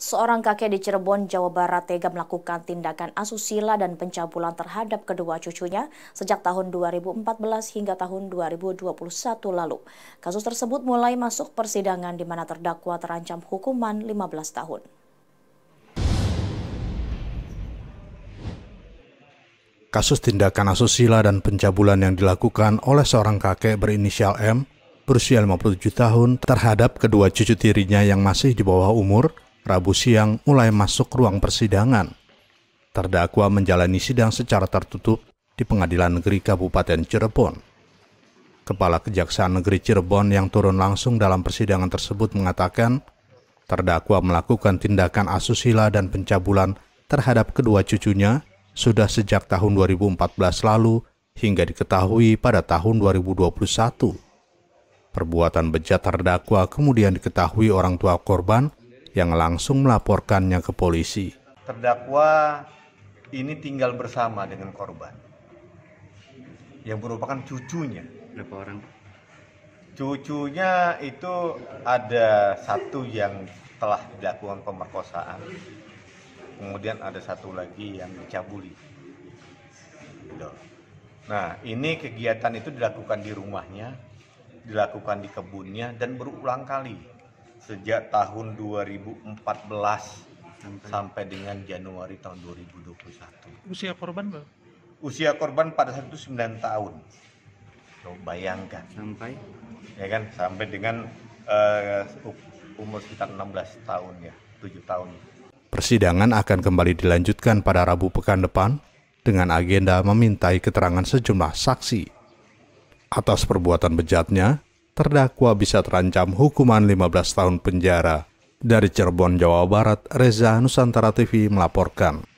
seorang kakek di Cirebon, Jawa Barat tega melakukan tindakan asusila dan pencabulan terhadap kedua cucunya sejak tahun 2014 hingga tahun 2021 lalu. Kasus tersebut mulai masuk persidangan di mana terdakwa terancam hukuman 15 tahun. Kasus tindakan asusila dan pencabulan yang dilakukan oleh seorang kakek berinisial M berusia 57 tahun terhadap kedua cucu tirinya yang masih di bawah umur Rabu siang mulai masuk ruang persidangan. Terdakwa menjalani sidang secara tertutup di Pengadilan Negeri Kabupaten Cirebon. Kepala Kejaksaan Negeri Cirebon yang turun langsung dalam persidangan tersebut mengatakan, terdakwa melakukan tindakan asusila dan pencabulan terhadap kedua cucunya sudah sejak tahun 2014 lalu hingga diketahui pada tahun 2021. Perbuatan bejat terdakwa kemudian diketahui orang tua korban yang langsung melaporkannya ke polisi. Terdakwa ini tinggal bersama dengan korban yang merupakan cucunya. Berapa orang? Cucunya itu ada satu yang telah dilakukan pemerkosaan, kemudian ada satu lagi yang dicabuli. Gitu. Nah, ini kegiatan itu dilakukan di rumahnya, dilakukan di kebunnya, dan berulang kali sejak tahun 2014 sampai, sampai dengan Januari tahun 2021. Usia korban berapa? Usia korban pada saat itu 9 tahun. Lo bayangkan. Sampai? Ya kan, sampai dengan uh, umur sekitar 16 tahun ya, 7 tahun. Persidangan akan kembali dilanjutkan pada Rabu pekan depan dengan agenda memintai keterangan sejumlah saksi atas perbuatan bejatnya terdakwa bisa terancam hukuman 15 tahun penjara. Dari Cirebon, Jawa Barat, Reza Nusantara TV melaporkan.